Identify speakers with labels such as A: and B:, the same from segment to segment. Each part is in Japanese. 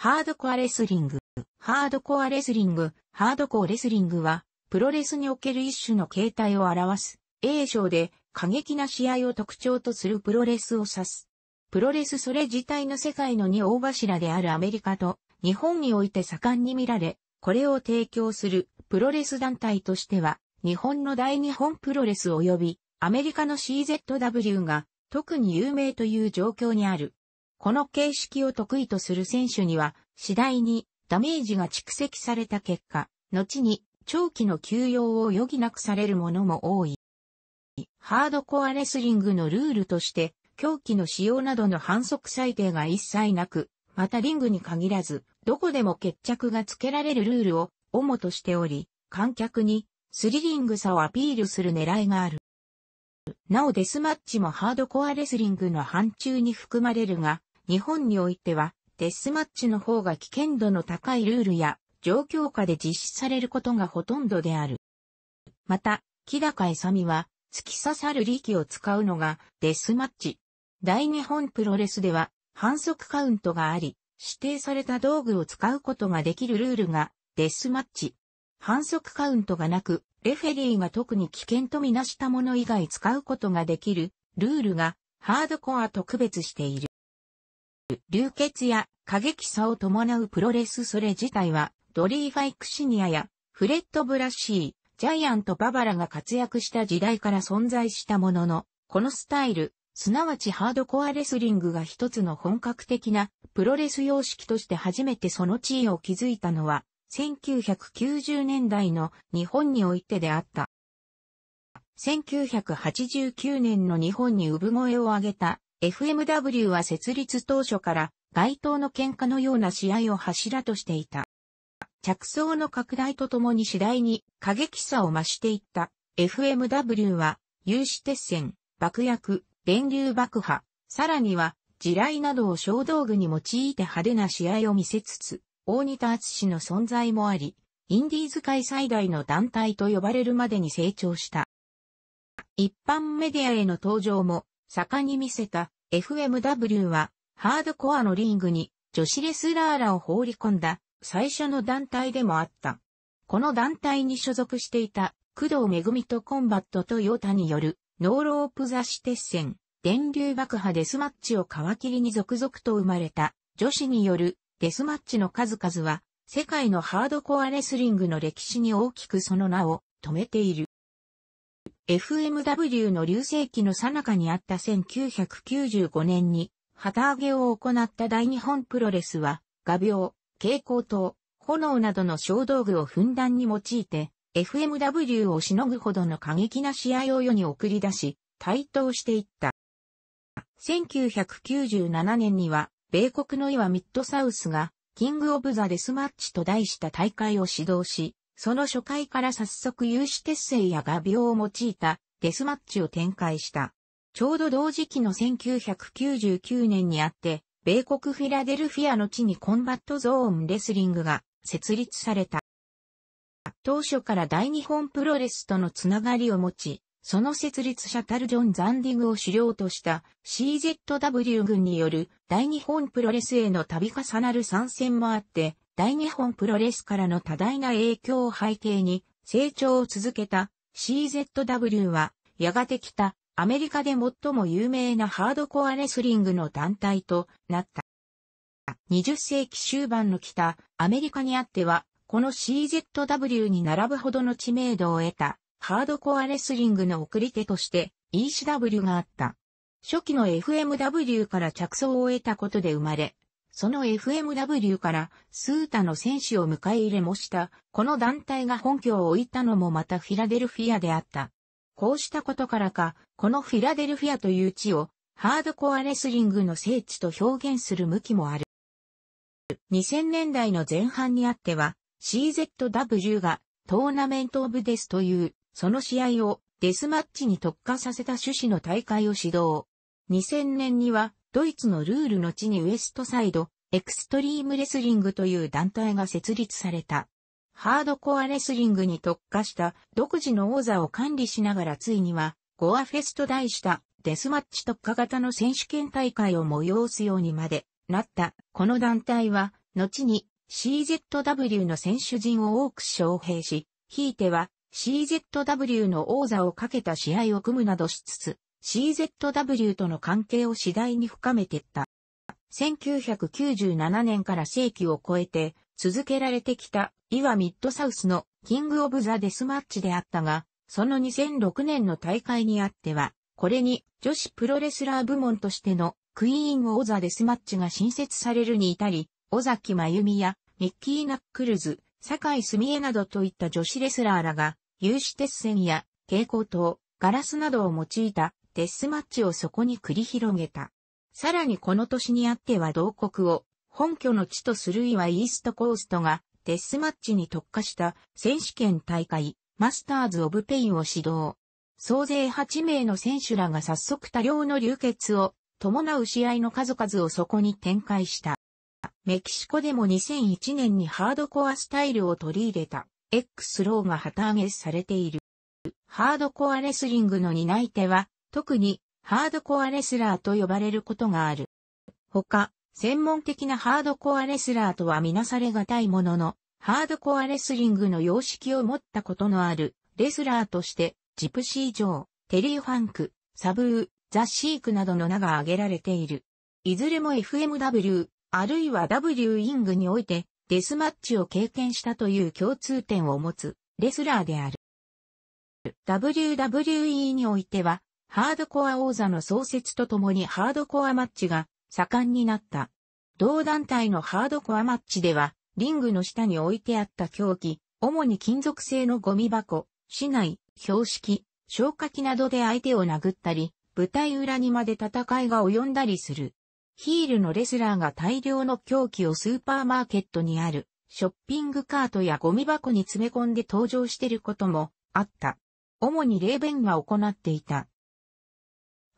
A: ハードコアレスリング。ハードコアレスリング、ハードコアレスリングは、プロレスにおける一種の形態を表す。A 賞で過激な試合を特徴とするプロレスを指す。プロレスそれ自体の世界の二大柱であるアメリカと日本において盛んに見られ、これを提供するプロレス団体としては、日本の大日本プロレス及びアメリカの CZW が特に有名という状況にある。この形式を得意とする選手には、次第にダメージが蓄積された結果、後に長期の休養を余儀なくされるものも多い。ハードコアレスリングのルールとして、狂気の使用などの反則裁定が一切なく、またリングに限らず、どこでも決着がつけられるルールを主としており、観客にスリリングさをアピールする狙いがある。なおデスマッチもハードコアレスリングの範疇に含まれるが、日本においては、デスマッチの方が危険度の高いルールや、状況下で実施されることがほとんどである。また、木高勇美は、突き刺さる力を使うのがデスマッチ。大日本プロレスでは反則カウントがあり、指定された道具を使うことができるルールがデスマッチ。反則カウントがなく、レフェリーが特に危険とみなしたもの以外使うことができるルールがハードコアと区別している。流血や過激さを伴うプロレスそれ自体は、ドリー・ファイクシニアやフレッド・ブラッシー、ジャイアント・ババラが活躍した時代から存在したものの、このスタイル、すなわちハードコアレスリングが一つの本格的なプロレス様式として初めてその地位を築いたのは、1990年代の日本においてであった。1989年の日本に産声を上げた FMW は設立当初から街頭の喧嘩のような試合を柱としていた。着想の拡大とともに次第に過激さを増していった FMW は有刺鉄線、爆薬、電流爆破、さらには地雷などを小道具に用いて派手な試合を見せつつ、大仁田厚の存在もあり、インディーズ界最大の団体と呼ばれるまでに成長した。一般メディアへの登場も盛んに見せた FMW はハードコアのリングに女子レスラーらを放り込んだ最初の団体でもあった。この団体に所属していた工藤恵とコンバットとヨタによるノーロープ雑誌鉄線、電流爆破デスマッチを皮切りに続々と生まれた女子によるデスマッチの数々は世界のハードコアレスリングの歴史に大きくその名を止めている。FMW の流星期の最中にあった1995年に旗揚げを行った大日本プロレスは、画鋲、蛍光灯、炎などの小道具をふんだんに用いて、FMW をしのぐほどの過激な試合を世に送り出し、台頭していった。1997年には、米国の岩ミッドサウスが、キングオブザデスマッチと題した大会を指導し、その初回から早速有刺鉄製や画鋲を用いたデスマッチを展開した。ちょうど同時期の1999年にあって、米国フィラデルフィアの地にコンバットゾーンレスリングが設立された。当初から大日本プロレスとのつながりを持ち、その設立者タルジョン・ザンディングを主領とした CZW 軍による大日本プロレスへの度重なる参戦もあって、大日本プロレスからの多大な影響を背景に成長を続けた CZW はやがて来たアメリカで最も有名なハードコアレスリングの団体となった。20世紀終盤の北アメリカにあってはこの CZW に並ぶほどの知名度を得たハードコアレスリングの送り手として ECW があった。初期の FMW から着想を得たことで生まれ、その FMW からスータの選手を迎え入れもした、この団体が本拠を置いたのもまたフィラデルフィアであった。こうしたことからか、このフィラデルフィアという地をハードコアレスリングの聖地と表現する向きもある。2000年代の前半にあっては、CZW がトーナメントオブデスという、その試合をデスマッチに特化させた趣旨の大会を指導。2000年にはドイツのルールの地にウエストサイド、エクストリームレスリングという団体が設立された。ハードコアレスリングに特化した独自の王座を管理しながらついには、ゴアフェスと題したデスマッチ特化型の選手権大会を催すようにまでなった。この団体は、後に CZW の選手陣を多く招聘し、ひいては CZW の王座をかけた試合を組むなどしつつ、CZW との関係を次第に深めていった。1997年から世紀を超えて続けられてきた、いわミッドサウスのキングオブザデスマッチであったが、その2006年の大会にあっては、これに女子プロレスラー部門としてのクイーンオーザデスマッチが新設されるに至り、尾崎真由美やミッキー・ナックルズ、坂井澄江などといった女子レスラーらが、有刺鉄線や蛍光灯、ガラスなどを用いたデスマッチをそこに繰り広げた。さらにこの年にあっては同国を本拠の地とするいはイーストコーストがデスマッチに特化した選手権大会マスターズ・オブ・ペインを指導。総勢8名の選手らが早速多量の流血を伴う試合の数々をそこに展開した。メキシコでも2001年にハードコアスタイルを取り入れた X ローが旗揚げされている。ハードコアレスリングの担い手は特にハードコアレスラーと呼ばれることがある。他、専門的なハードコアレスラーとはみなされがたいものの、ハードコアレスリングの様式を持ったことのあるレスラーとして、ジプシー・ジョー、テリー・ファンク、サブー、ザ・シークなどの名が挙げられている。いずれも FMW、あるいは W イングにおいて、デスマッチを経験したという共通点を持つレスラーである。WWE においては、ハードコア王座の創設とともにハードコアマッチが盛んになった。同団体のハードコアマッチでは、リングの下に置いてあった凶器、主に金属製のゴミ箱、市内、標識、消火器などで相手を殴ったり、舞台裏にまで戦いが及んだりする。ヒールのレスラーが大量の凶器をスーパーマーケットにあるショッピングカートやゴミ箱に詰め込んで登場していることもあった。主にレーベンが行っていた。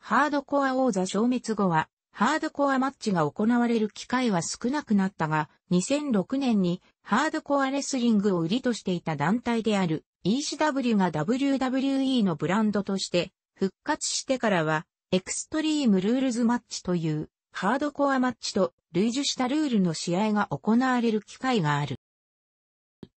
A: ハードコア王座消滅後は、ハードコアマッチが行われる機会は少なくなったが、2006年にハードコアレスリングを売りとしていた団体である ECW が WWE のブランドとして復活してからは、エクストリームルールズマッチというハードコアマッチと類似したルールの試合が行われる機会がある。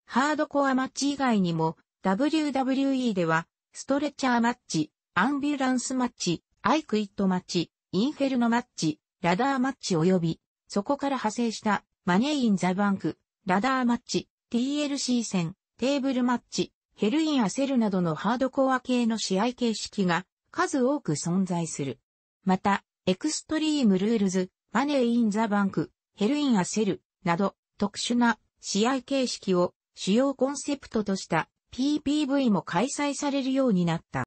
A: ハードコアマッチ以外にも WWE ではストレッチャーマッチ、アンビュランスマッチ、アイクイットマッチ、インフェルノマッチ、ラダーマッチ及び、そこから派生した、マネーインザバンク、ラダーマッチ、TLC 戦、テーブルマッチ、ヘルインアセルなどのハードコア系の試合形式が数多く存在する。また、エクストリームルールズ、マネーインザバンク、ヘルインアセルなど特殊な試合形式を主要コンセプトとした PPV も開催されるようになった。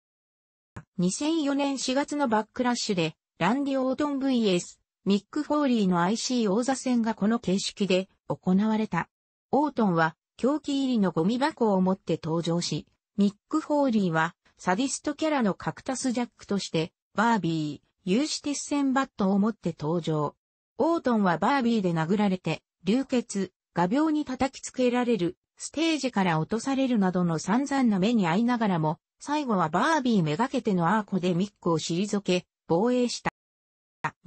A: 2004年4月のバックラッシュで、ランディ・オートン VS、ミック・フォーリーの IC 王座戦がこの形式で行われた。オートンは、狂気入りのゴミ箱を持って登場し、ミック・フォーリーは、サディストキャラのカクタス・ジャックとして、バービー、有刺鉄線バットを持って登場。オートンはバービーで殴られて、流血、画病に叩きつけられる、ステージから落とされるなどの散々な目に遭いながらも、最後はバービーめがけてのアーコでミックを退け、防衛した。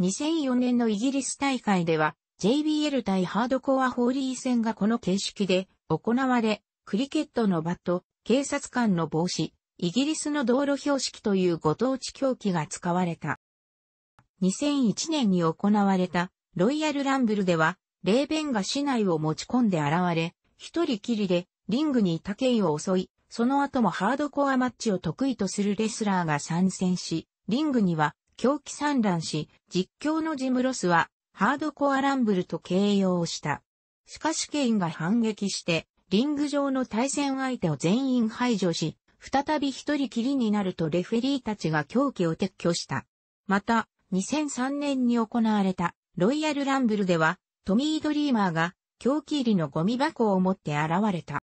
A: 2004年のイギリス大会では、JBL 対ハードコアホーリー戦がこの形式で行われ、クリケットのバット、警察官の帽子、イギリスの道路標識というご当地狂気が使われた。2001年に行われたロイヤルランブルでは、レーベンが市内を持ち込んで現れ、一人きりでリングにいたケイを襲い、その後もハードコアマッチを得意とするレスラーが参戦し、リングには狂気散乱し、実況のジムロスはハードコアランブルと形容した。しかしケインが反撃して、リング上の対戦相手を全員排除し、再び一人きりになるとレフェリーたちが狂気を撤去した。また、2003年に行われたロイヤルランブルでは、トミー・ドリーマーが狂気入りのゴミ箱を持って現れた。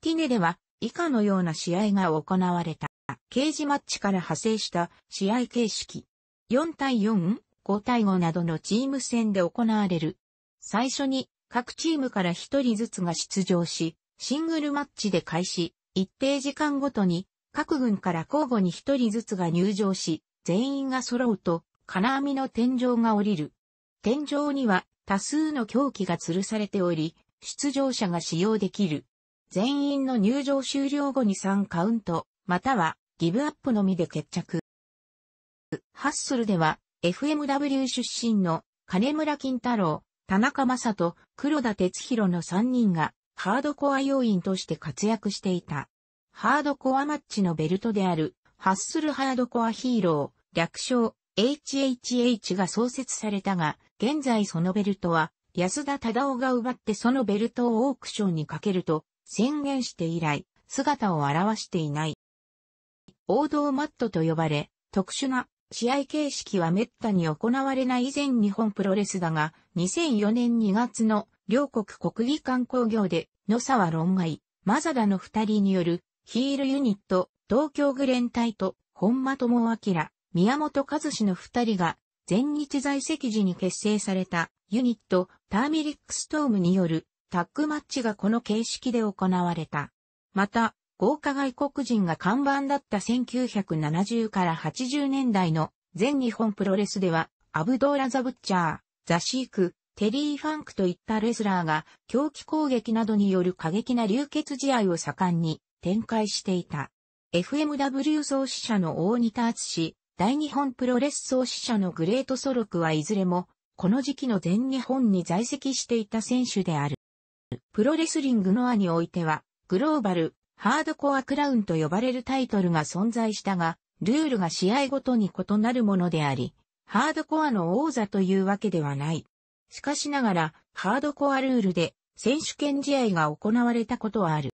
A: ティネでは、以下のような試合が行われた。ケージマッチから派生した試合形式。4対4、5対5などのチーム戦で行われる。最初に各チームから1人ずつが出場し、シングルマッチで開始、一定時間ごとに各軍から交互に1人ずつが入場し、全員が揃うと金網の天井が降りる。天井には多数の狂気が吊るされており、出場者が使用できる。全員の入場終了後に3カウント、またはギブアップのみで決着。ハッスルでは FMW 出身の金村金太郎、田中正人、黒田哲弘の3人がハードコア要員として活躍していた。ハードコアマッチのベルトであるハッスルハードコアヒーロー、略称 HHH が創設されたが、現在そのベルトは安田忠夫が奪ってそのベルトをオークションにかけると、宣言して以来、姿を現していない。王道マットと呼ばれ、特殊な試合形式は滅多に行われない以前日本プロレスだが、2004年2月の両国国技館工業で、野沢論外、マザダの二人によるヒールユニット、東京グレン隊と本間智明、宮本和志の二人が、全日在籍時に結成されたユニット、ターミリックストームによるタッグマッチがこの形式で行われた。また、豪華外国人が看板だった1970から80年代の全日本プロレスでは、アブドーラ・ザ・ブッチャー、ザ・シーク、テリー・ファンクといったレスラーが狂気攻撃などによる過激な流血試合を盛んに展開していた。FMW 創始者の大仁田厚氏、大日本プロレス創始者のグレートソロクはいずれも、この時期の全日本に在籍していた選手である。プロレスリングノアにおいては、グローバル、ハードコアクラウンと呼ばれるタイトルが存在したが、ルールが試合ごとに異なるものであり、ハードコアの王座というわけではない。しかしながら、ハードコアルールで選手権試合が行われたことはある。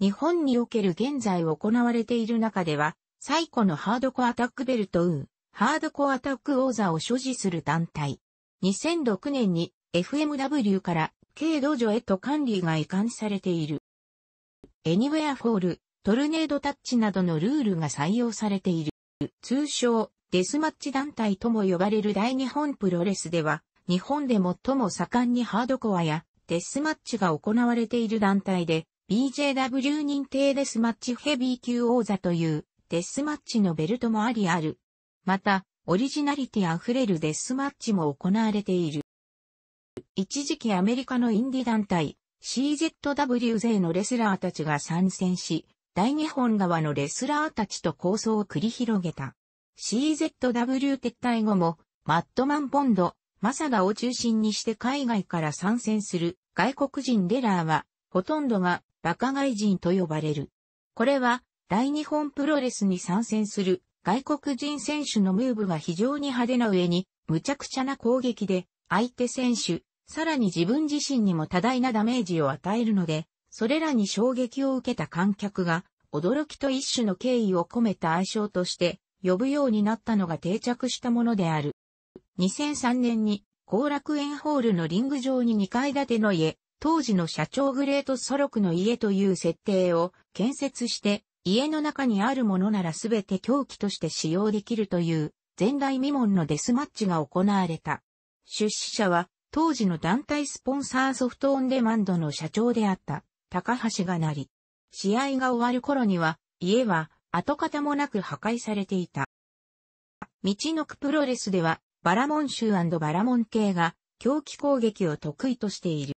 A: 日本における現在行われている中では、最古のハードコアタックベルトウー、ハードコアタック王座を所持する団体。2006年に FMW から軽度壌へと管理が移管されている。エニウェアフォール、トルネードタッチなどのルールが採用されている。通称、デスマッチ団体とも呼ばれる大日本プロレスでは、日本で最も盛んにハードコアやデスマッチが行われている団体で、BJW 認定デスマッチヘビー級王座というデスマッチのベルトもありある。また、オリジナリティ溢れるデスマッチも行われている。一時期アメリカのインディ団体 CZW 勢のレスラーたちが参戦し、大日本側のレスラーたちと構想を繰り広げた。CZW 撤退後も、マットマンポンド、マサダを中心にして海外から参戦する外国人レラーは、ほとんどがバカ外人と呼ばれる。これは、大日本プロレスに参戦する外国人選手のムーブが非常に派手な上に、無茶苦茶な攻撃で、相手選手、さらに自分自身にも多大なダメージを与えるので、それらに衝撃を受けた観客が、驚きと一種の敬意を込めた愛称として呼ぶようになったのが定着したものである。2003年に後楽園ホールのリング上に2階建ての家、当時の社長グレートソロクの家という設定を建設して、家の中にあるものならすべて狂気として使用できるという前代未聞のデスマッチが行われた。出資者は、当時の団体スポンサーソフトオンデマンドの社長であった、高橋がなり、試合が終わる頃には、家は跡形もなく破壊されていた。道のくプロレスでは、バラモン州バラモン系が、狂気攻撃を得意としている。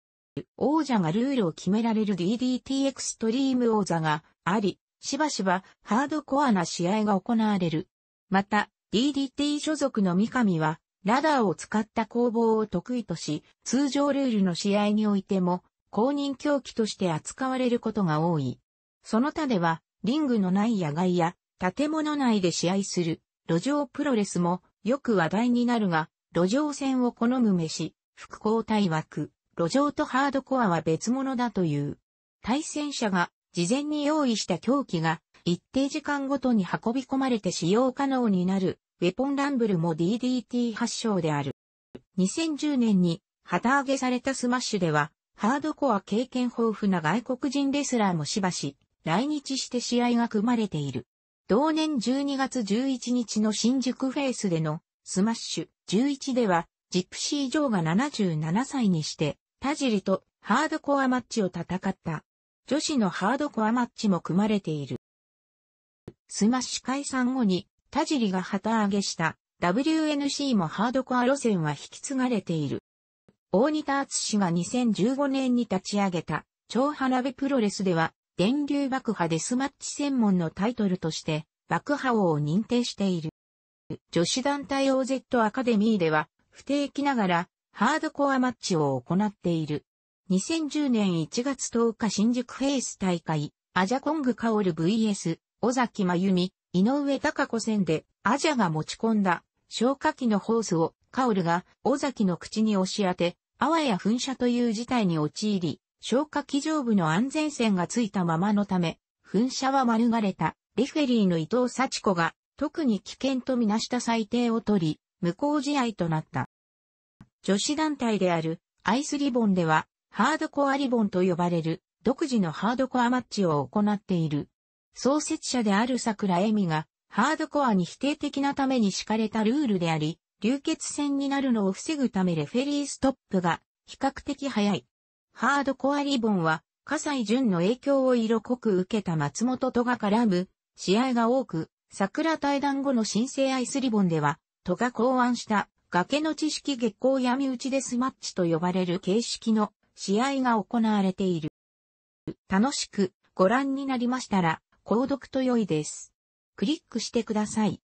A: 王者がルールを決められる DDT エクストリーム王座があり、しばしばハードコアな試合が行われる。また、DDT 所属の三上は、ラダーを使った攻防を得意とし、通常ルールの試合においても、公認狂気として扱われることが多い。その他では、リングのない野外や、建物内で試合する、路上プロレスも、よく話題になるが、路上戦を好む飯、副交代枠、路上とハードコアは別物だという。対戦者が事前に用意した狂気が一定時間ごとに運び込まれて使用可能になるウェポンランブルも DDT 発祥である。2010年に旗揚げされたスマッシュでは、ハードコア経験豊富な外国人レスラーもしばし、来日して試合が組まれている。同年12月11日の新宿フェイスでのスマッシュ11では、ジプシー・ジョーが77歳にして、田尻とハードコアマッチを戦った。女子のハードコアマッチも組まれている。スマッシュ解散後に田尻が旗揚げした WNC もハードコア路線は引き継がれている。大仁田厚氏が2015年に立ち上げた超花火プロレスでは電流爆破デスマッチ専門のタイトルとして爆破王を認定している。女子団体 OZ アカデミーでは不定期ながらハードコアマッチを行っている。2010年1月10日新宿フェイス大会アジャコングカオル VS 尾崎真由美井上貴子戦で、アジャが持ち込んだ、消火器のホースを、カオルが、尾崎の口に押し当て、あわや噴射という事態に陥り、消火器上部の安全線がついたままのため、噴射は免れた、レフェリーの伊藤幸子が、特に危険とみなした裁定を取り、無効試合となった。女子団体である、アイスリボンでは、ハードコアリボンと呼ばれる、独自のハードコアマッチを行っている。創設者である桜恵美が、ハードコアに否定的なために敷かれたルールであり、流血戦になるのを防ぐためレフェリーストップが比較的早い。ハードコアリボンは、笠西淳の影響を色濃く受けた松本戸が絡む試合が多く、桜対談後の新生アイスリボンでは、戸が考案した崖の知識月光闇打ちデスマッチと呼ばれる形式の試合が行われている。楽しくご覧になりましたら、購読と良いです。クリックしてください。